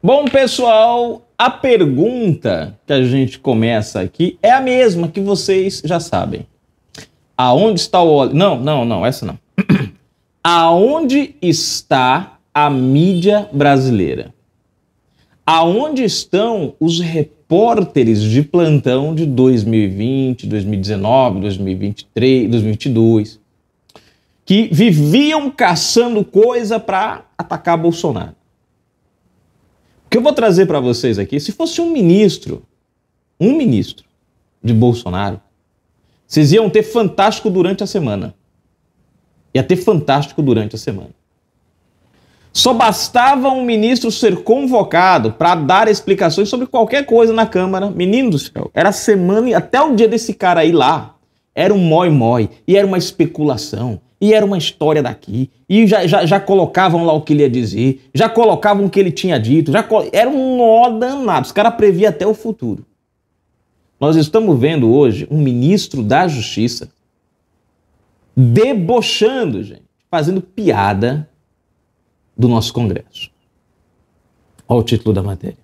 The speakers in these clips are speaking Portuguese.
Bom, pessoal, a pergunta que a gente começa aqui é a mesma que vocês já sabem. Aonde está o óleo? Não, não, não, essa não. Aonde está a mídia brasileira? Aonde estão os repórteres de plantão de 2020, 2019, 2023, 2022, que viviam caçando coisa para atacar Bolsonaro? O que eu vou trazer para vocês aqui, se fosse um ministro, um ministro de Bolsonaro, vocês iam ter fantástico durante a semana. Ia ter fantástico durante a semana. Só bastava um ministro ser convocado para dar explicações sobre qualquer coisa na Câmara. Menino do céu, era semana, e até o dia desse cara ir lá, era um moi-moi e era uma especulação, e era uma história daqui. E já, já, já, colocavam lá o que ele ia dizer, já colocavam o que ele tinha dito, já era um nó danado. Os caras previam até o futuro. Nós estamos vendo hoje um ministro da Justiça debochando, gente, fazendo piada do nosso Congresso. Olha o título da matéria.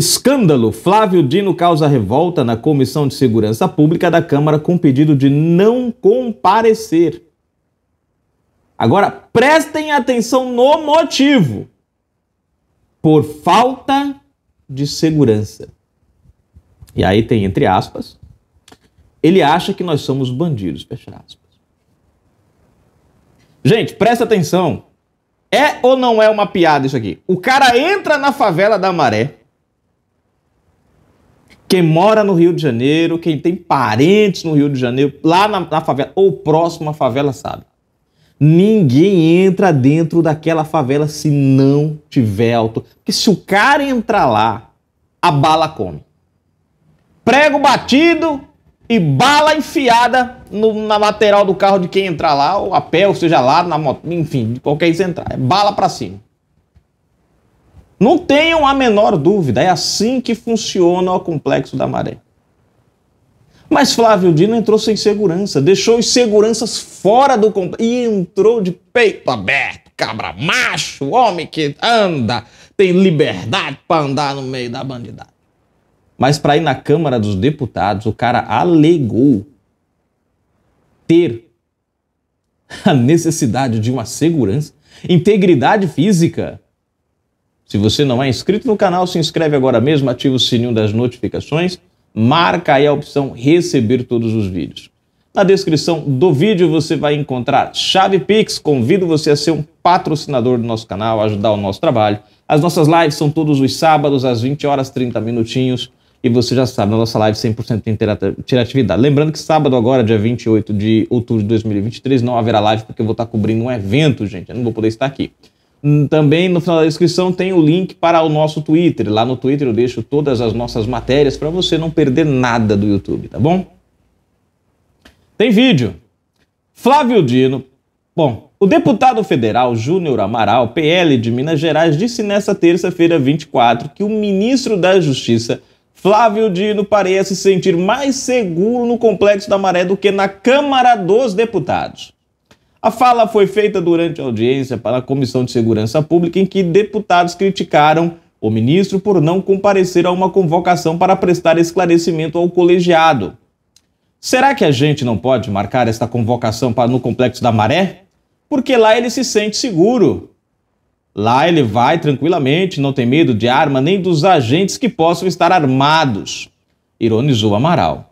Escândalo: Flávio Dino causa revolta na Comissão de Segurança Pública da Câmara com pedido de não comparecer. Agora, prestem atenção no motivo. Por falta de segurança. E aí tem entre aspas. Ele acha que nós somos bandidos, fecha aspas. Gente, presta atenção. É ou não é uma piada isso aqui? O cara entra na favela da Maré quem mora no Rio de Janeiro, quem tem parentes no Rio de Janeiro, lá na, na favela ou próximo à favela, sabe. Ninguém entra dentro daquela favela se não tiver auto. Porque se o cara entrar lá, a bala come. Prego batido e bala enfiada no, na lateral do carro de quem entrar lá, ou a pé, ou seja lá, na moto, enfim, de qualquer isso entrar. É bala para cima. Não tenham a menor dúvida, é assim que funciona o complexo da maré. Mas Flávio Dino entrou sem segurança, deixou as seguranças fora do complexo e entrou de peito aberto, cabra macho, homem que anda, tem liberdade para andar no meio da bandidagem. Mas para ir na Câmara dos Deputados, o cara alegou ter a necessidade de uma segurança, integridade física se você não é inscrito no canal, se inscreve agora mesmo, ativa o sininho das notificações, marca aí a opção receber todos os vídeos. Na descrição do vídeo você vai encontrar chave Pix. Convido você a ser um patrocinador do nosso canal, ajudar o nosso trabalho. As nossas lives são todos os sábados às 20 horas 30 minutinhos e você já sabe, na nossa live 100% tem interatividade. Lembrando que sábado agora, dia 28 de outubro de 2023, não haverá live porque eu vou estar cobrindo um evento, gente. Eu não vou poder estar aqui. Também no final da descrição tem o link para o nosso Twitter. Lá no Twitter eu deixo todas as nossas matérias para você não perder nada do YouTube, tá bom? Tem vídeo. Flávio Dino. Bom, o deputado federal Júnior Amaral, PL de Minas Gerais, disse nesta terça-feira 24 que o ministro da Justiça, Flávio Dino, parece se sentir mais seguro no Complexo da Maré do que na Câmara dos Deputados. A fala foi feita durante a audiência para a Comissão de Segurança Pública, em que deputados criticaram o ministro por não comparecer a uma convocação para prestar esclarecimento ao colegiado. Será que a gente não pode marcar esta convocação para no Complexo da Maré? Porque lá ele se sente seguro. Lá ele vai tranquilamente, não tem medo de arma nem dos agentes que possam estar armados, ironizou Amaral.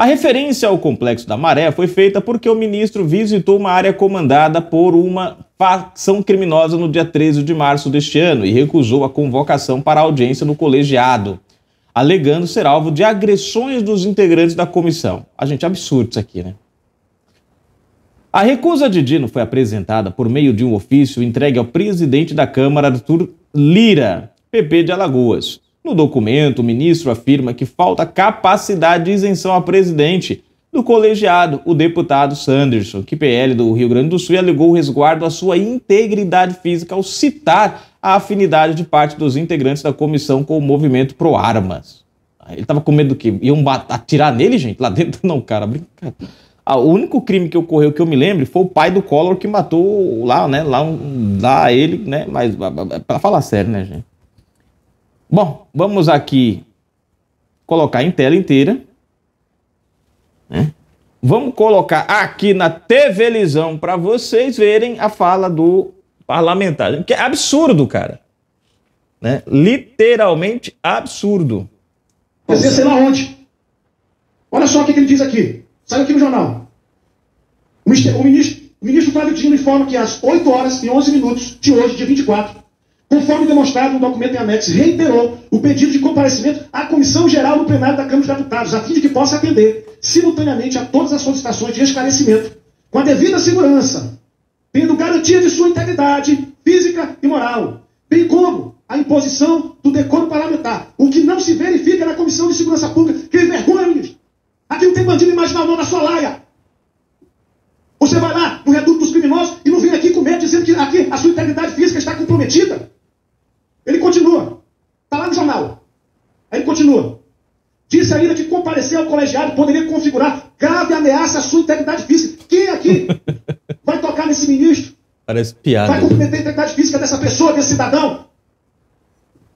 A referência ao complexo da Maré foi feita porque o ministro visitou uma área comandada por uma facção criminosa no dia 13 de março deste ano e recusou a convocação para audiência no colegiado, alegando ser alvo de agressões dos integrantes da comissão. A gente, absurdo isso aqui, né? A recusa de Dino foi apresentada por meio de um ofício entregue ao presidente da Câmara, Arthur Lira, PP de Alagoas. No documento, o ministro afirma que falta capacidade de isenção a presidente do colegiado, o deputado Sanderson, que PL do Rio Grande do Sul alegou resguardo à sua integridade física ao citar a afinidade de parte dos integrantes da comissão com o movimento Pro Armas. Ele estava com medo do que iam atirar nele, gente? Lá dentro não, cara, brincadeira. Ah, o único crime que ocorreu que eu me lembro foi o pai do Collor que matou lá, né? Lá, um, lá ele, né? Mas para falar sério, né, gente? Bom, vamos aqui colocar em tela inteira. Né? Vamos colocar aqui na televisão para vocês verem a fala do parlamentar. Que é absurdo, cara. Né? Literalmente absurdo. dizer sei é lá onde. Olha só o que, ele diz aqui. Saiu aqui no jornal. O ministro, o ministro, o ministro Flávio Dino informa que às 8 horas e 11 minutos de hoje, dia 24, Conforme demonstrado no documento em anexo, reiterou o pedido de comparecimento à Comissão Geral do Plenário da Câmara dos Deputados, a fim de que possa atender simultaneamente a todas as solicitações de esclarecimento, com a devida segurança, tendo garantia de sua integridade física e moral, bem como a imposição do decoro parlamentar, o que não se verifica na Comissão de Segurança Pública. Que vergonha, ministro! Aqui não tem bandido imaginar mão na sua laia. Você vai lá no reduto dos criminosos e não vem aqui com medo dizendo que aqui a sua integridade física está comprometida. Ele continua. Está lá no jornal. Aí ele continua. Disse ainda que comparecer ao colegiado poderia configurar grave ameaça à sua integridade física. Quem aqui vai tocar nesse ministro? Parece piada. Vai né? comprometer a integridade física dessa pessoa, desse cidadão?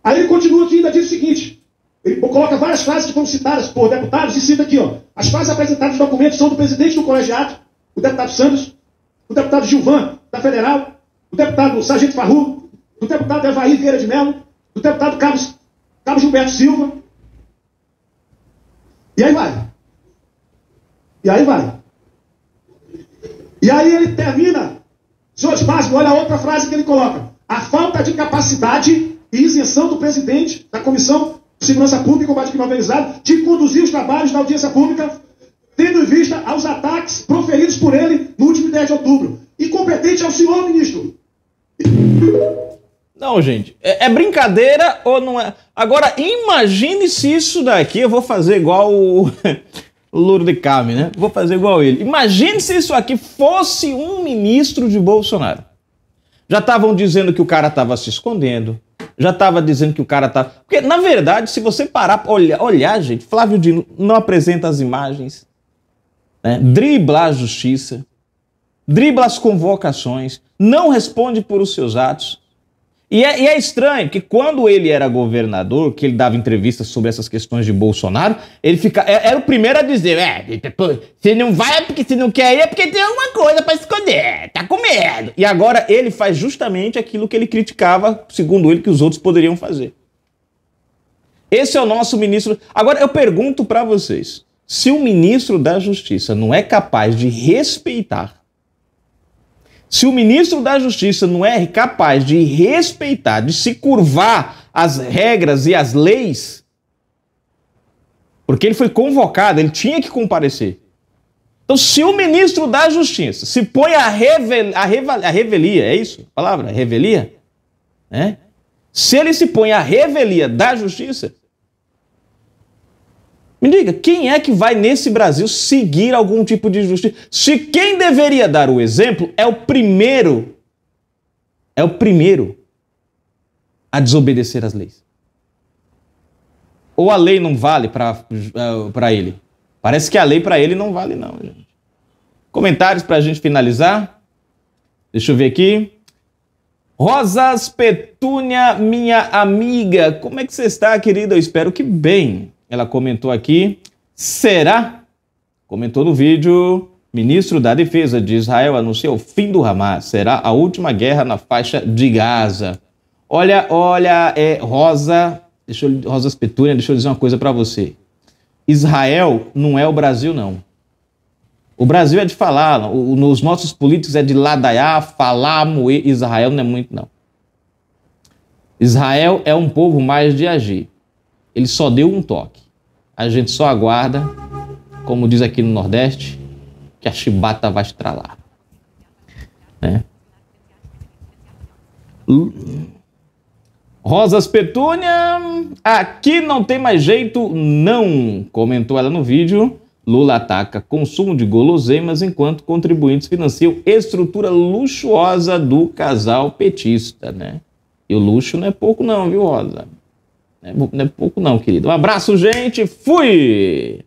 Aí ele continua aqui e ainda diz o seguinte. Ele coloca várias frases que foram citadas por deputados e cita aqui, ó. As frases apresentadas no documento são do presidente do colegiado, o deputado Santos, o deputado Gilvan, da Federal, o deputado Sargento Farru, do deputado Evaí Vieira de Mello, do deputado Carlos, Carlos Gilberto Silva. E aí vai. E aí vai. E aí ele termina. Senhores Basco, olha a outra frase que ele coloca. A falta de capacidade e isenção do presidente da Comissão de Segurança Pública e Combate ao de conduzir os trabalhos da audiência pública, tendo em vista aos ataques proferidos por ele no último 10 de outubro. Incompetente é o senhor, ministro. Não, gente, é, é, brincadeira ou não é? Agora, imagine se isso daqui eu vou fazer igual o Louro de Carme, né? Vou fazer igual ele. Imagine se isso aqui fosse um ministro de Bolsonaro. Já estavam dizendo que o cara estava se escondendo, já estava dizendo que o cara estava. Tá, porque, na verdade, se você parar para olhar, olhar, gente, Flávio Dino não apresenta as imagens, né? dribla a justiça, dribla as convocações, não responde por os seus atos e é, e é, estranho que quando ele era governador, que ele dava entrevistas sobre essas questões de Bolsonaro, ele fica, é, era o primeiro a dizer: é, você não vai é porque você não quer ir, é porque tem alguma coisa para esconder, tá com medo. E agora ele faz justamente aquilo que ele criticava, segundo ele, que os outros poderiam fazer. Esse é o nosso ministro. Agora eu pergunto para vocês: se o ministro da Justiça não é capaz de respeitar se o ministro da Justiça não é capaz de respeitar, de se curvar às regras e às leis, porque ele foi convocado, ele tinha que comparecer. Então, se o ministro da Justiça se põe a revel, revelia, é isso? A palavra? Revelia? É? Se ele se põe a revelia da Justiça, me diga, quem é que vai nesse Brasil seguir algum tipo de justiça? Se quem deveria dar o exemplo é o primeiro, é o primeiro a desobedecer as leis. Ou a lei não vale para é, ele? Parece que a lei para ele não vale, não, gente. Comentários para a gente finalizar? Deixa eu ver aqui. Rosas Petúnia, minha amiga, como é que você está, querida? Eu espero que bem. Ela comentou aqui: será? Comentou no vídeo. Ministro da Defesa de Israel anunciou o fim do Hamas. Será a última guerra na faixa de Gaza. Olha, olha, é, Rosa, deixa eu, Rosas Petúnia, deixa eu dizer uma coisa para você. Israel não é o Brasil, não. O Brasil é de falar, o, os nossos políticos é de ladaiar, falar, moer. Israel não é muito, não. Israel é um povo mais de agir. Ele só deu um toque. A gente só aguarda, como diz aqui no Nordeste, que a chibata vai estralar. Né? Rosas Petúnia, aqui não tem mais jeito, não, comentou ela no vídeo. Lula ataca consumo de goloseimas enquanto contribuintes financiam estrutura luxuosa do casal petista, né? E o luxo não é pouco não, viu, Rosa? Né? Não é pouco não, querido. Um abraço, gente. Fui!